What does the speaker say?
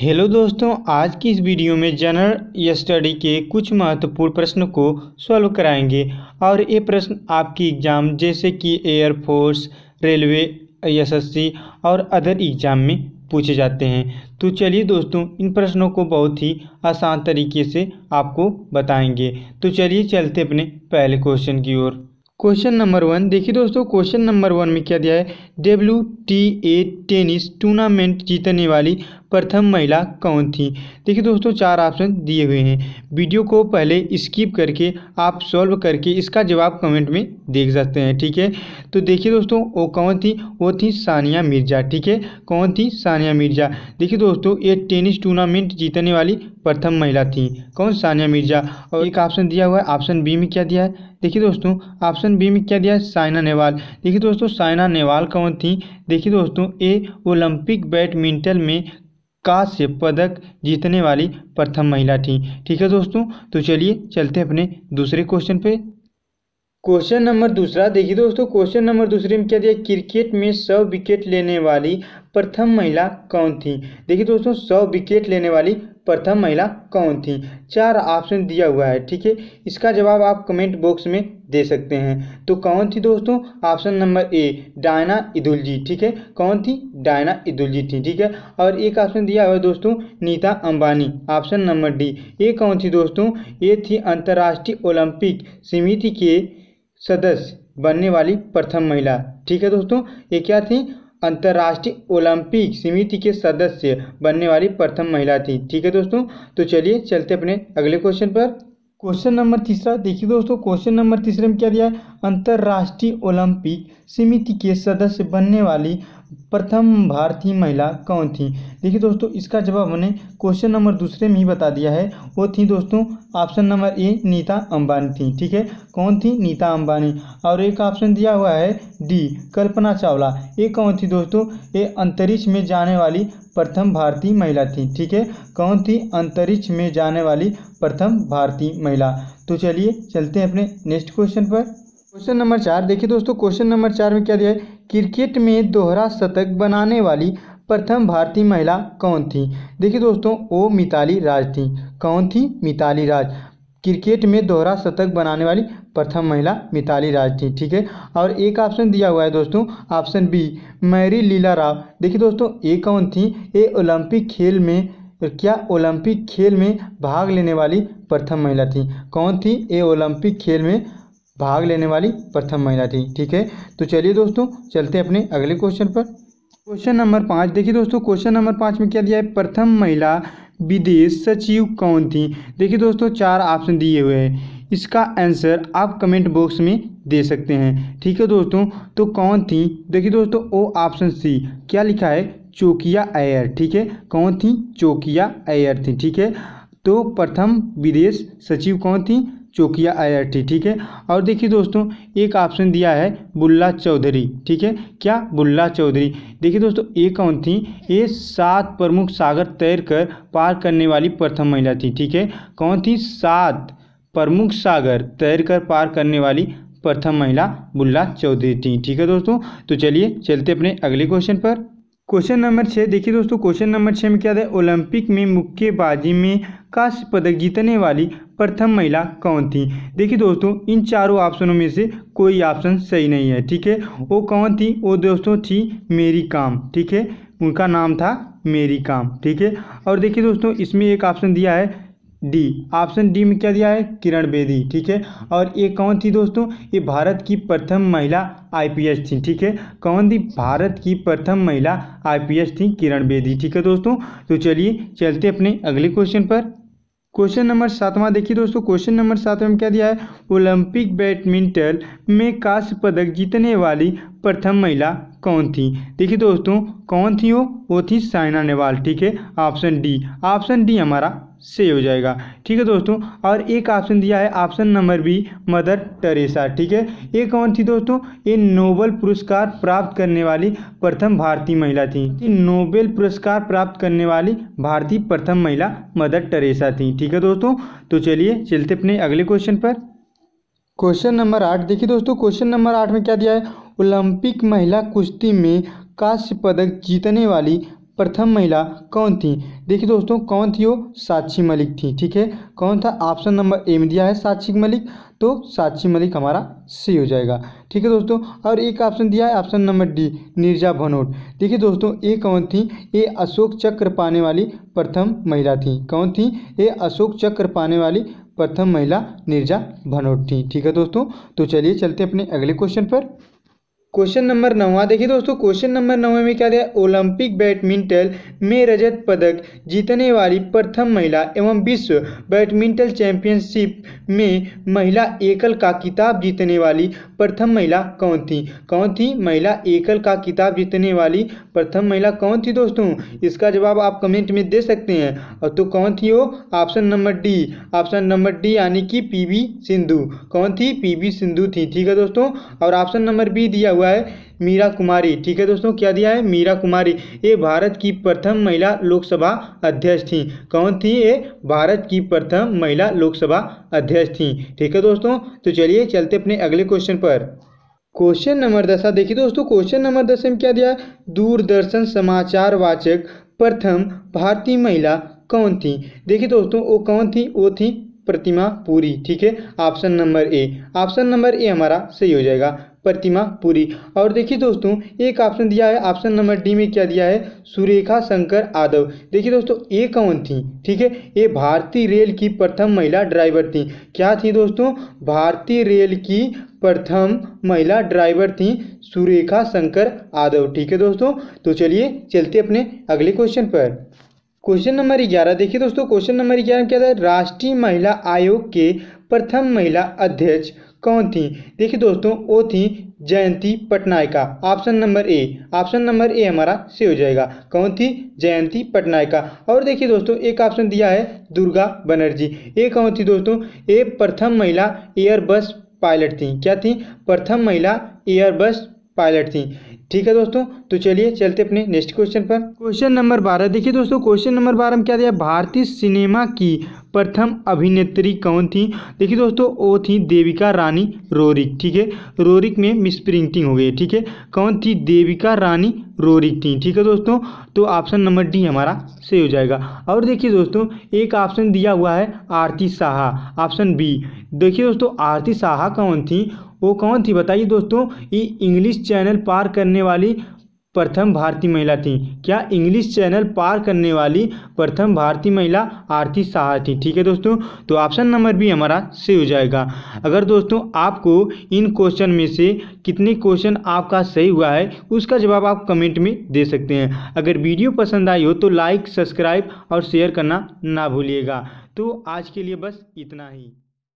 hello दोस्तों आज की इस वीडियो में जनरल स्टडी के कुछ महत्वपूर्ण प्रश्न को सॉल्व कराएंगे और ये प्रश्न आपकी एग्ज़ाम जैसे कि एयरफोर्स रेलवे एसएससी और अदर एग्ज़ाम में पूछे जाते हैं तो चलिए दोस्तों इन प्रश्नों को बहुत ही आसान तरीके से आपको बताएंगे तो चलिए चलते अपने पहले क्वेश्चन की ओर क्वेश्चन नंबर वन देखिए दोस्तों क्वेश्चन नंबर वन में क्या दिया है W T A tennis tournament जीतने वाली प्रथम महिला कौन थी देखिए दोस्तों चार ऑप्शन दिए हुए हैं वीडियो को पहले स्किप करके आप सॉल्व करके इसका जवाब कमेंट में देख सकते हैं ठीक है तो देखिए दोस्तों वो कौन थी वो थी सानिया मिर्ज़ा ठीक है कौन थी सानिया मिर्ज़ा देखिए दोस्तों ये टेनिस टूर्नामेंट जीतने वाली प्रथम महिला थी कौन सानिया मिर्ज़ा और एक ऑप्शन दिया हुआ है ऑप्शन बी में क्या दिया है देखिए दोस्तों ऑप्शन बी में क्या दिया है साइना नेहवाल देखिए दोस्तों साइना नेहवाल कौन थी देखिए दोस्तों ए ओलंपिक बैडमिंटन में कांस्य पदक जीतने वाली प्रथम महिला थी ठीक है दोस्तों तो चलिए चलते हैं अपने दूसरे क्वेश्चन पे क्वेश्चन नंबर दूसरा देखिए दोस्तों क्वेश्चन नंबर दूसरे में क्या दिया क्रिकेट में सौ विकेट लेने वाली प्रथम महिला कौन थी देखिए दोस्तों सौ विकेट लेने वाली प्रथम महिला कौन थी चार ऑप्शन दिया हुआ है ठीक है इसका जवाब आप कमेंट बॉक्स में दे सकते हैं तो कौन थी दोस्तों option number A Diana Edulji ठीक है कौन थी डायना इदुलजी थी ठीक है और एक ऑप्शन दिया हुआ है दोस्तों Nita Ambani option number D ये कौन थी दोस्तों ये थी अंतर्राष्ट्रीय ओलंपिक समिति के सदस्य बनने वाली प्रथम महिला ठीक है दोस्तों ये क्या थी अंतर्राष्ट्रीय ओलंपिक समिति के सदस्य बनने वाली प्रथम महिला थी ठीक है दोस्तों तो चलिए चलते अपने अगले क्वेश्चन पर क्वेश्चन नंबर तीसरा देखिए दोस्तों क्वेश्चन नंबर तीसरे में क्या दिया है अंतर्राष्ट्रीय ओलंपिक समिति के सदस्य बनने वाली प्रथम भारतीय महिला कौन थी देखिए दोस्तों इसका जवाब हमने क्वेश्चन नंबर दूसरे में ही बता दिया है वो थी दोस्तों option number A Nita Ambani थी ठीक है कौन थी नीता अंबानी और एक ऑप्शन दिया हुआ है डी कल्पना चावला ये कौन थी दोस्तों ये अंतरिक्ष में जाने वाली प्रथम भारतीय महिला थी ठीक है कौन थी अंतरिक्ष में जाने वाली प्रथम भारतीय महिला तो चलिए चलते हैं अपने नेक्स्ट क्वेश्चन पर क्वेश्चन नंबर चार देखिए दोस्तों क्वेश्चन नंबर चार में क्या दिया है क्रिकेट में दोहरा शतक बनाने वाली प्रथम भारतीय महिला कौन थी देखिए दोस्तों वो मिताली राज थी कौन थी मिताली राज क्रिकेट में दोहरा शतक बनाने वाली प्रथम महिला मिताली राज थी ठीक है और एक ऑप्शन दिया हुआ है दोस्तों option B Mary Leela Rao देखिए दोस्तों ये कौन थी ये ओलंपिक खेल में क्या ओलंपिक खेल में भाग लेने वाली प्रथम महिला थी कौन थी ये ओलंपिक खेल में भाग लेने वाली प्रथम महिला थी ठीक है तो चलिए दोस्तों चलते हैं अपने अगले क्वेश्चन पर क्वेश्चन नंबर पाँच देखिए दोस्तों क्वेश्चन नंबर पाँच में क्या दिया है प्रथम महिला विदेश सचिव कौन थी देखिए दोस्तों चार ऑप्शन दिए हुए हैं इसका आंसर आप कमेंट बॉक्स में दे सकते हैं ठीक है दोस्तों तो कौन थी देखिए दोस्तों ओ ऑप्शन सी क्या लिखा है चोकिया अयर ठीक है कौन थी चोकिया अयर थी ठीक है तो प्रथम विदेश सचिव कौन थी चौकिया आईआईटी ठीक है और देखिए दोस्तों एक ऑप्शन दिया है बुल्ला चौधरी ठीक है क्या बुल्ला चौधरी देखिए दोस्तों ये कौन थी ये सात प्रमुख सागर तैरकर पार करने वाली प्रथम महिला थी ठीक है कौन थी सात प्रमुख सागर तैरकर पार करने वाली प्रथम महिला बुल्ला चौधरी थी ठीक है दोस्तों तो चलिए चलते अपने अगले क्वेश्चन पर क्वेश्चन नंबर छः देखिए दोस्तों क्वेश्चन नंबर छः में क्या है ओलंपिक में मुक्केबाजी में कांस्य पदक जीतने वाली प्रथम महिला कौन थी देखिए दोस्तों इन चारों ऑप्शनों में से कोई ऑप्शन सही नहीं है ठीक है वो कौन थी वो दोस्तों थी मेरी काम ठीक है उनका नाम था मेरी काम ठीक है और देखिए दोस्तों इसमें एक ऑप्शन दिया है डी ऑप्शन डी में क्या दिया है किरण बेदी ठीक है और ये कौन थी दोस्तों ये भारत की प्रथम महिला आईपीएस थी ठीक है कौन थी भारत की प्रथम महिला आईपीएस थी किरण बेदी ठीक है दोस्तों तो चलिए चलते अपने अगले क्वेश्चन पर क्वेश्चन नंबर सातवां देखिए दोस्तों क्वेश्चन नंबर सातवां में क्या दिया है ओलंपिक बैडमिंटन में कांस्य पदक जीतने वाली प्रथम महिला कौन थी देखिए दोस्तों कौन थी वो वो थी साइना नेहवाल ठीक है ऑप्शन डी ऑप्शन डी हमारा सही हो जाएगा ठीक है दोस्तों और एक ऑप्शन दिया है option number B Mother Teresa ठीक है ये कौन थी दोस्तों ये नोबेल पुरस्कार प्राप्त करने वाली प्रथम भारतीय महिला थी नोबेल पुरस्कार प्राप्त करने वाली भारतीय प्रथम महिला मदर टेरेसा थी ठीक है दोस्तों तो चलिए चलते अपने अगले क्वेश्चन पर क्वेश्चन नंबर आठ देखिए दोस्तों क्वेश्चन नंबर आठ में क्या दिया है ओलंपिक महिला कुश्ती में कांस्य पदक जीतने वाली प्रथम महिला कौन थी देखिए दोस्तों कौन थी वो साक्षी मलिक थी ठीक है कौन था ऑप्शन नंबर ए में दिया है साक्षी मलिक तो साक्षी मलिक हमारा सी हो जाएगा ठीक है दोस्तों और एक ऑप्शन दिया है option number D Neerja Bhanot देखिए दोस्तों ये कौन थी ये अशोक चक्र पाने वाली प्रथम महिला थी कौन थी ये अशोक चक्र पाने वाली प्रथम महिला निर्जा भनोट थी ठीक है दोस्तों तो चलिए चलते अपने अगले क्वेश्चन पर क्वेश्चन नंबर नौवा हाँ, देखिए दोस्तों क्वेश्चन नंबर नौवे में क्या दिया ओलंपिक बैडमिंटन में रजत पदक जीतने वाली प्रथम महिला एवं विश्व बैडमिंटन चैंपियनशिप में महिला एकल का किताब जीतने वाली प्रथम महिला कौन थी कौन थी महिला एकल का किताब जीतने वाली प्रथम महिला कौन थी दोस्तों इसका जवाब आप कमेंट में दे सकते हैं और तो कौन थी वो option number D option number D यानी कि पी सिंधु कौन थी पी सिंधु थी ठीक है दोस्तों और ऑप्शन नंबर बी दिया हुआ हुआ है मीरा कुमारी ठीक है दोस्तों क्या दिया है मीरा कुमारी ये भारत की प्रथम महिला लोकसभा अध्यक्ष थी कौन थी ये भारत की प्रथम महिला लोकसभा अध्यक्ष थी ठीक है दोस्तों तो चलिए चलते अपने अगले क्वेश्चन पर क्वेश्चन नंबर दस हाँ, देखिए दोस्तों क्वेश्चन नंबर दस में क्या दिया है दूरदर्शन समाचार वाचक प्रथम भारतीय महिला कौन थी देखिए दोस्तों वो कौन थी वो थी प्रतिमा पूरी ठीक है option number A option number A हमारा सही हो जाएगा प्रतिमा पुरी और देखिए दोस्तों एक ऑप्शन दिया है ऑप्शन नंबर डी में क्या दिया है सुरेखा शंकर आदव देखिए दोस्तों ये कौन थी ठीक है ये भारतीय रेल की प्रथम महिला ड्राइवर थी क्या थी दोस्तों भारतीय रेल की प्रथम महिला ड्राइवर थी सुरेखा शंकर आदव ठीक है दोस्तों तो चलिए चलते अपने अगले क्वेश्चन पर क्वेश्चन नंबर ग्यारह देखिए दोस्तों क्वेश्चन नंबर ग्यारह क्या था राष्ट्रीय महिला आयोग के प्रथम महिला अध्यक्ष कौन थी देखिए दोस्तों वो थी Jayanti Patnaik option number A option number A हमारा से हो जाएगा कौन थी जयंती पटनायका और देखिए दोस्तों एक ऑप्शन दिया है दुर्गा बनर्जी ये कौन थी दोस्तों ये प्रथम महिला एयरबस पायलट थी क्या थी प्रथम महिला एयरबस पायलट थी ठीक है दोस्तों तो चलिए चलते अपने नेक्स्ट क्वेश्चन पर क्वेश्चन नंबर बारह देखिए दोस्तों क्वेश्चन नंबर बारह में क्या दिया भारतीय सिनेमा की प्रथम अभिनेत्री कौन थी देखिए दोस्तों वो थी देविका रानी रोरिक ठीक है रोरिक में मिस प्रिंटिंग हो गई ठीक है कौन थी देविका रानी रोरिक थी ठीक है दोस्तों तो ऑप्शन नंबर डी हमारा सही हो जाएगा और देखिए दोस्तों एक ऑप्शन दिया हुआ है आरती साहा ऑप्शन बी देखिए दोस्तों आरती साहा कौन थी वो कौन थी बताइए दोस्तों ये इंग्लिश चैनल पार करने वाली प्रथम भारतीय महिला थी क्या इंग्लिश चैनल पार करने वाली प्रथम भारतीय महिला आरती शाह थी ठीक है दोस्तों तो ऑप्शन नंबर भी हमारा सही हो जाएगा अगर दोस्तों आपको इन क्वेश्चन में से कितने क्वेश्चन आपका सही हुआ है उसका जवाब आप कमेंट में दे सकते हैं अगर वीडियो पसंद आई हो तो लाइक सब्सक्राइब और शेयर करना ना भूलिएगा तो आज के लिए बस इतना ही